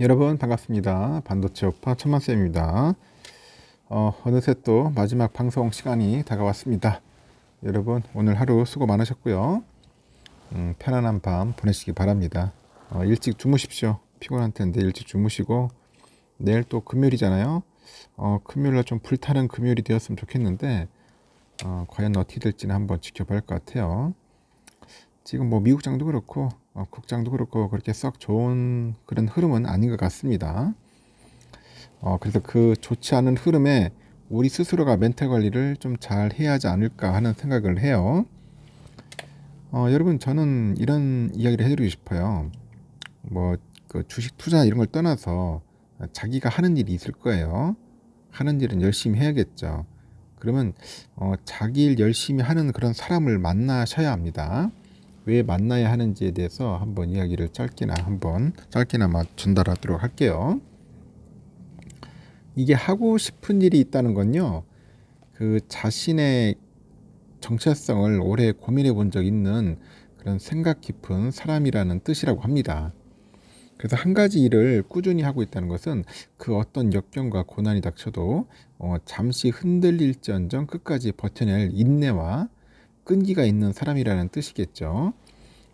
여러분 반갑습니다. 반도체 오빠 천만쌤입니다. 어, 어느새 또 마지막 방송 시간이 다가왔습니다. 여러분 오늘 하루 수고 많으셨고요. 음, 편안한 밤 보내시기 바랍니다. 어, 일찍 주무십시오. 피곤한 텐데 일찍 주무시고 내일 또 금요일이잖아요. 어, 금요일날 좀 불타는 금요일이 되었으면 좋겠는데 어, 과연 어떻게 될지는 한번 지켜봐야 할 것 같아요. 지금 뭐 미국장도 그렇고 어, 국장도 그렇고 그렇게 썩 좋은 그런 흐름은 아닌 것 같습니다. 어, 그래서 그 좋지 않은 흐름에 우리 스스로가 멘탈 관리를 좀 잘 해야 하지 않을까 하는 생각을 해요. 어, 여러분 저는 이런 이야기를 해드리고 싶어요. 뭐그 주식 투자 이런 걸 떠나서 자기가 하는 일이 있을 거예요. 하는 일은 열심히 해야겠죠. 그러면 어, 자기 일 열심히 하는 그런 사람을 만나셔야 합니다. 왜 만나야 하는지에 대해서 한번 이야기를 짧게나 한번 짧게나마 전달하도록 할게요. 이게 하고 싶은 일이 있다는 건요. 그 자신의 정체성을 오래 고민해 본 적 있는 그런 생각 깊은 사람이라는 뜻이라고 합니다. 그래서 한 가지 일을 꾸준히 하고 있다는 것은 그 어떤 역경과 고난이 닥쳐도 어, 잠시 흔들릴지언정 끝까지 버텨낼 인내와 끈기가 있는 사람이라는 뜻이겠죠.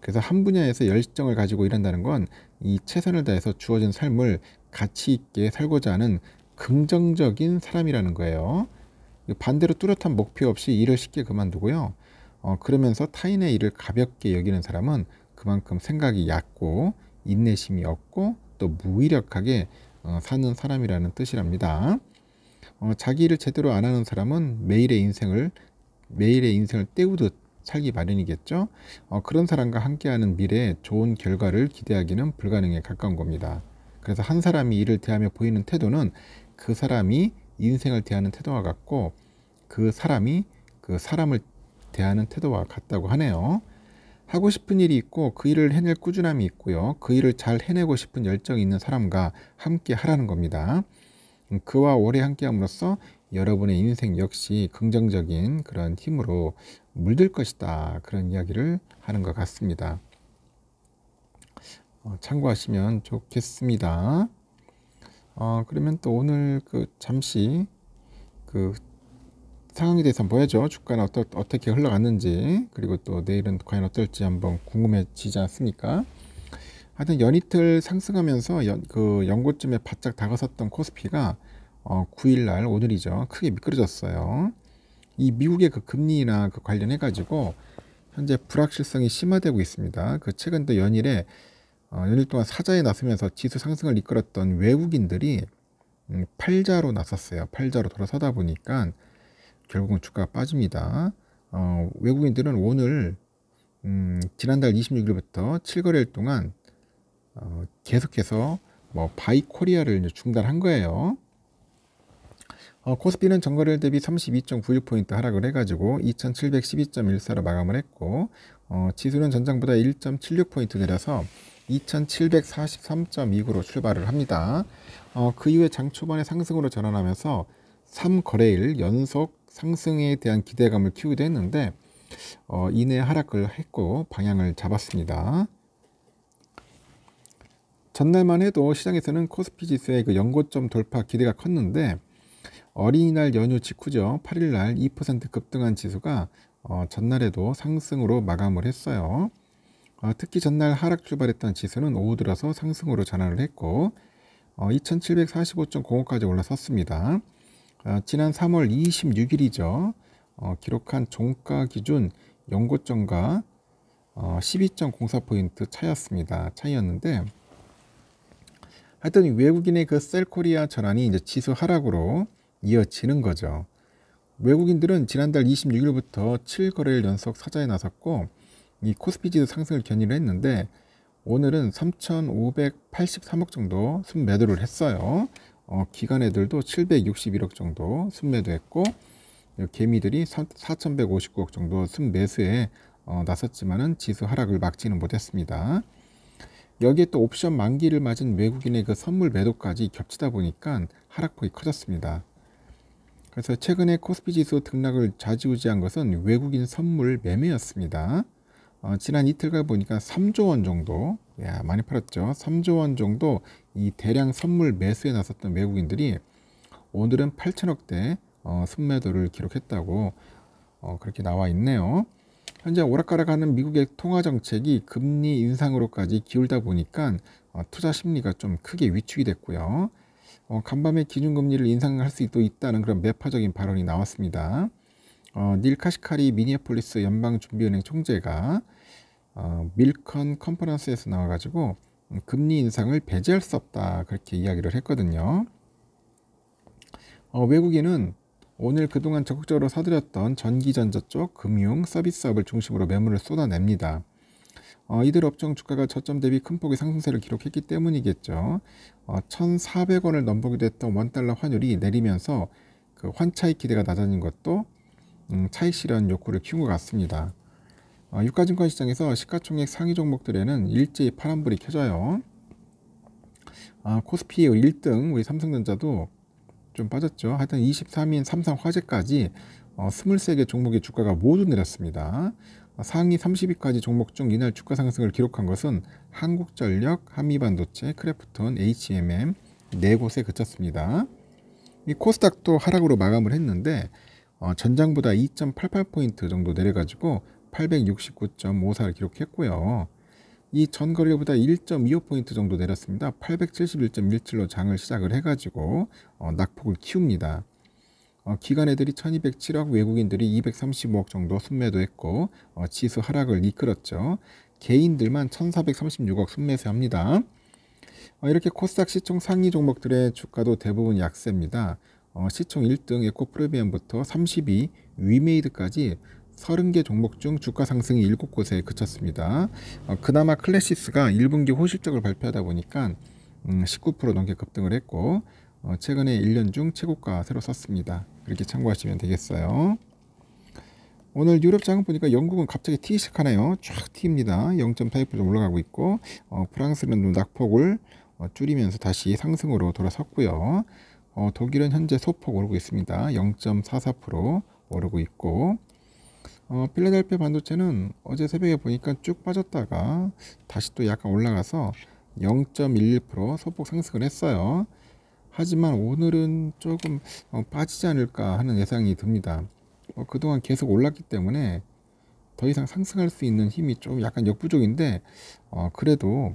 그래서 한 분야에서 열정을 가지고 일한다는 건 이 최선을 다해서 주어진 삶을 가치 있게 살고자 하는 긍정적인 사람이라는 거예요. 반대로 뚜렷한 목표 없이 일을 쉽게 그만두고요. 어, 그러면서 타인의 일을 가볍게 여기는 사람은 그만큼 생각이 얕고 인내심이 없고 또무의력하게 어, 사는 사람이라는 뜻이랍니다. 어, 자기 일을 제대로 안 하는 사람은 매일의 인생을 매일의 인생을 때우듯 살기 마련이겠죠. 어, 그런 사람과 함께하는 미래에 좋은 결과를 기대하기는 불가능에 가까운 겁니다. 그래서 한 사람이 이를 대하며 보이는 태도는 그 사람이 인생을 대하는 태도와 같고 그 사람이 그 사람을 대하는 태도와 같다고 하네요. 하고 싶은 일이 있고 그 일을 해낼 꾸준함이 있고요. 그 일을 잘 해내고 싶은 열정이 있는 사람과 함께 하라는 겁니다. 음, 그와 오래 함께함으로써 여러분의 인생 역시 긍정적인 그런 힘으로 물들 것이다. 그런 이야기를 하는 것 같습니다. 어, 참고하시면 좋겠습니다. 어, 그러면 또 오늘 그 잠시 그 상황에 대해서 보여줘. 주가는 어떠, 어떻게 흘러갔는지, 그리고 또 내일은 과연 어떨지 한번 궁금해지지 않습니까? 하여튼 연이틀 상승하면서 연, 그 연고점에 바짝 다가섰던 코스피가 어, 9일날 오늘이죠. 크게 미끄러졌어요. 이 미국의 그 금리나 그 관련해 가지고 현재 불확실성이 심화되고 있습니다. 그 최근 또 연일에 어, 연일 동안 사자에 나서면서 지수 상승을 이끌었던 외국인들이 음, 팔자로 나섰어요. 팔자로 돌아서다 보니까 결국은 주가가 빠집니다. 어, 외국인들은 오늘 음, 지난달 26일부터 7거래일 동안 어, 계속해서 뭐 바이 코리아를 중단한 거예요. 어, 코스피는 전거래일 대비 32.96포인트 하락을 해가지고 2712.14로 마감을 했고 어, 지수는 전장보다 1.76포인트 내려서 2743.29로 출발을 합니다. 어, 그 이후에 장 초반에 상승으로 전환하면서 3거래일 연속 상승에 대한 기대감을 키우기도 했는데 어, 이내 하락을 했고 방향을 잡았습니다. 전날만 해도 시장에서는 코스피 지수의 그 연고점 돌파 기대가 컸는데 어린이날 연휴 직후죠. 8일날 2% 급등한 지수가 어, 전날에도 상승으로 마감을 했어요. 어, 특히 전날 하락 출발했던 지수는 오후 들어서 상승으로 전환을 했고 어, 2745.05까지 올라섰습니다. 어, 지난 3월 26일이죠. 어, 기록한 종가 기준 연고점과 어, 12.04포인트 차였습니다. 차이였는데 하여튼 외국인의 그 셀코리아 전환이 이제 지수 하락으로 이어지는 거죠. 외국인들은 지난달 26일부터 7거래일 연속 사자에 나섰고 이 코스피 지수 상승을 견인을 했는데 오늘은 3,583억 정도 순매도를 했어요. 어, 기관애들도 761억 정도 순매도했고 어, 개미들이 4,159억 정도 순매수에 어, 나섰지만은 지수 하락을 막지는 못했습니다. 여기에 또 옵션 만기를 맞은 외국인의 그 선물 매도까지 겹치다 보니까 하락폭이 커졌습니다. 그래서 최근에 코스피 지수 등락을 좌지우지한 것은 외국인 선물 매매였습니다. 어, 지난 이틀간 보니까 3조 원 정도, 야 많이 팔았죠. 3조 원 정도 이 대량 선물 매수에 나섰던 외국인들이 오늘은 8천억대 어, 순매도를 기록했다고 어, 그렇게 나와 있네요. 현재 오락가락하는 미국의 통화 정책이 금리 인상으로까지 기울다 보니까 어, 투자 심리가 좀 크게 위축이 됐고요. 어, 간밤에 기준금리를 인상할 수도 있다는 그런 매파적인 발언이 나왔습니다. 어, 닐 카시카리 미니애폴리스 연방준비은행 총재가 어, 밀컨 컨퍼런스에서 나와가지고 음, 금리 인상을 배제할 수 없다 그렇게 이야기를 했거든요. 어, 외국인은 오늘 그동안 적극적으로 사들였던 전기전자 쪽 금융 서비스업을 중심으로 매물을 쏟아냅니다. 어, 이들 업종 주가가 저점 대비 큰 폭의 상승세를 기록했기 때문이겠죠. 어, 1,400원을 넘보게됐던 원달러 환율이 내리면서 그 환차익 기대가 낮아진 것도 음, 차익 실현 욕구를 키운 것 같습니다. 어, 유가증권 시장에서 시가총액 상위 종목들에는 일제히 파란불이 켜져요. 아, 코스피 1등 우리 삼성전자도 좀 빠졌죠. 하여튼 23인 삼성화재까지 어, 23개 종목의 주가가 모두 내렸습니다. 상위 30위까지 종목 중 이날 주가 상승을 기록한 것은 한국전력, 한미반도체, 크래프톤, HMM 네 곳에 그쳤습니다. 이 코스닥도 하락으로 마감을 했는데 어, 전장보다 2.88포인트 정도 내려가지고 869.54를 기록했고요. 이 전거래보다 1.25포인트 정도 내렸습니다. 871.17로 장을 시작을 해가지고 어, 낙폭을 키웁니다. 어, 기관 애들이 1207억, 외국인들이 235억 정도 순매도 했고 어, 지수 하락을 이끌었죠. 개인들만 1436억 순매수합니다. 어, 이렇게 코스닥 시총 상위 종목들의 주가도 대부분 약세입니다. 어, 시총 1등 에코프리미엄부터 32, 위메이드까지 30개 종목 중 주가 상승이 7곳에 그쳤습니다. 어, 그나마 클래시스가 1분기 호실적을 발표하다 보니까 음, 19% 넘게 급등을 했고 어, 최근에 1년 중 최고가 새로 썼습니다. 이렇게 참고하시면 되겠어요. 오늘 유럽 장은 보니까 영국은 갑자기 튀기 시작하네요. 쫙입니다0.8% 올라가고 있고 어, 프랑스는 낙폭을 어, 줄이면서 다시 상승으로 돌아섰고요. 어, 독일은 현재 소폭 오르고 있습니다. 0.44% 오르고 있고 어, 필라델피아 반도체는 어제 새벽에 보니까 쭉 빠졌다가 다시 또 약간 올라가서 0.11% 소폭 상승을 했어요. 하지만 오늘은 조금 어, 빠지지 않을까 하는 예상이 듭니다. 뭐 그동안 계속 올랐기 때문에 더 이상 상승할 수 있는 힘이 좀 약간 역부족인데 어, 그래도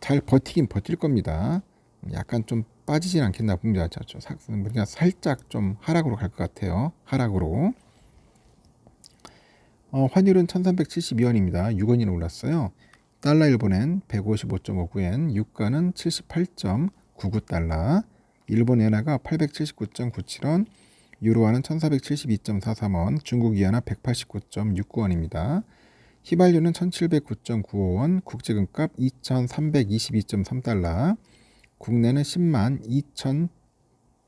잘 버티긴 버틸 겁니다. 약간 좀 빠지진 않겠나 봅니다. 그냥 살짝 좀 하락으로 갈 것 같아요. 하락으로. 어, 환율은 1372원입니다. 6원이 올랐어요. 달러 일본엔 155.59엔, 유가는 78. 99달러, 일본 엔화가 879.97원, 유로화는 1472.43원, 중국 위안화 189.69원입니다. 휘발유는 1709.95원, 국제금값 2322.3달러, 국내는 10만 2천0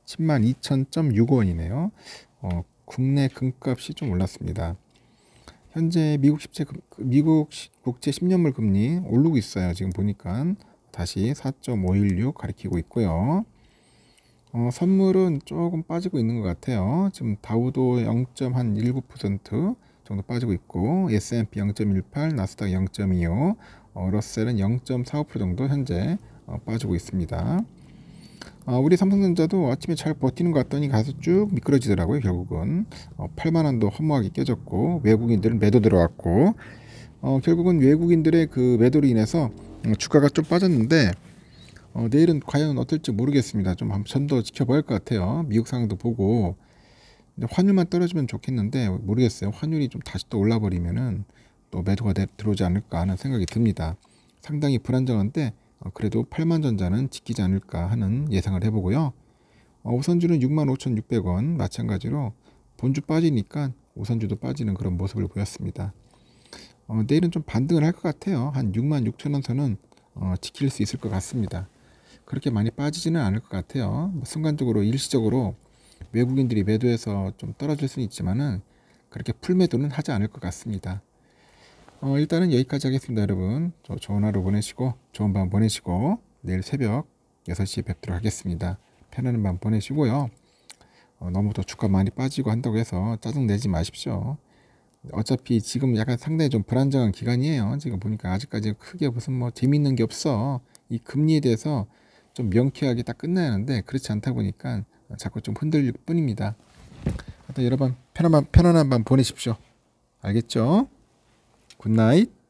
10만 2천0 0 6 5원이네요 어, 국내 금값이 좀 올랐습니다. 현재 미국, 10제, 미국 국제 10년물 금리 오르고 있어요. 지금 보니까 다시 4.516 가리키고 있고요. 어, 선물은 조금 빠지고 있는 것 같아요. 지금 다우도 0.19% 정도 빠지고 있고 S&P 0.18, 나스닥 0.25, 어, 러셀은 0.45% 정도 현재 어, 빠지고 있습니다. 어, 우리 삼성전자도 아침에 잘 버티는 것 같더니 가서 쭉 미끄러지더라고요. 결국은 어, 8만 원도 허무하게 깨졌고 외국인들은 매도 들어왔고 어, 결국은 외국인들의 그 매도로 인해서 어, 주가가 좀 빠졌는데 어, 내일은 과연 어떨지 모르겠습니다. 좀한좀더 지켜봐야 할 것 같아요. 미국 상황도 보고 환율만 떨어지면 좋겠는데 모르겠어요. 환율이 좀 다시 또 올라 버리면은 또 매도가 되, 들어오지 않을까 하는 생각이 듭니다. 상당히 불안정한데 어, 그래도 8만 전자는 지키지 않을까 하는 예상을 해보고요. 어, 우선주는 65,600원 마찬가지로 본주 빠지니까 우선주도 빠지는 그런 모습을 보였습니다. 어, 내일은 좀 반등을 할 것 같아요. 한 6만 6천 원 선은 어, 지킬 수 있을 것 같습니다. 그렇게 많이 빠지지는 않을 것 같아요. 뭐 순간적으로 일시적으로 외국인들이 매도해서 좀 떨어질 수는 있지만은 그렇게 풀매도는 하지 않을 것 같습니다. 어, 일단은 여기까지 하겠습니다, 여러분. 저 좋은 하루 보내시고 좋은 밤 보내시고 내일 새벽 6시에 뵙도록 하겠습니다. 편안한 밤 보내시고요. 어, 너무 더 주가 많이 빠지고 한다고 해서 짜증내지 마십시오. 어차피 지금 약간 상당히 좀 불안정한 기간이에요. 지금 보니까 아직까지 크게 무슨 뭐 재밌는 게 없어. 이 금리에 대해서 좀 명쾌하게 딱 끝나야 하는데 그렇지 않다 보니까 자꾸 좀 흔들릴 뿐입니다. 여러분 편안한, 편안한 밤 보내십시오. 알겠죠? 굿나잇.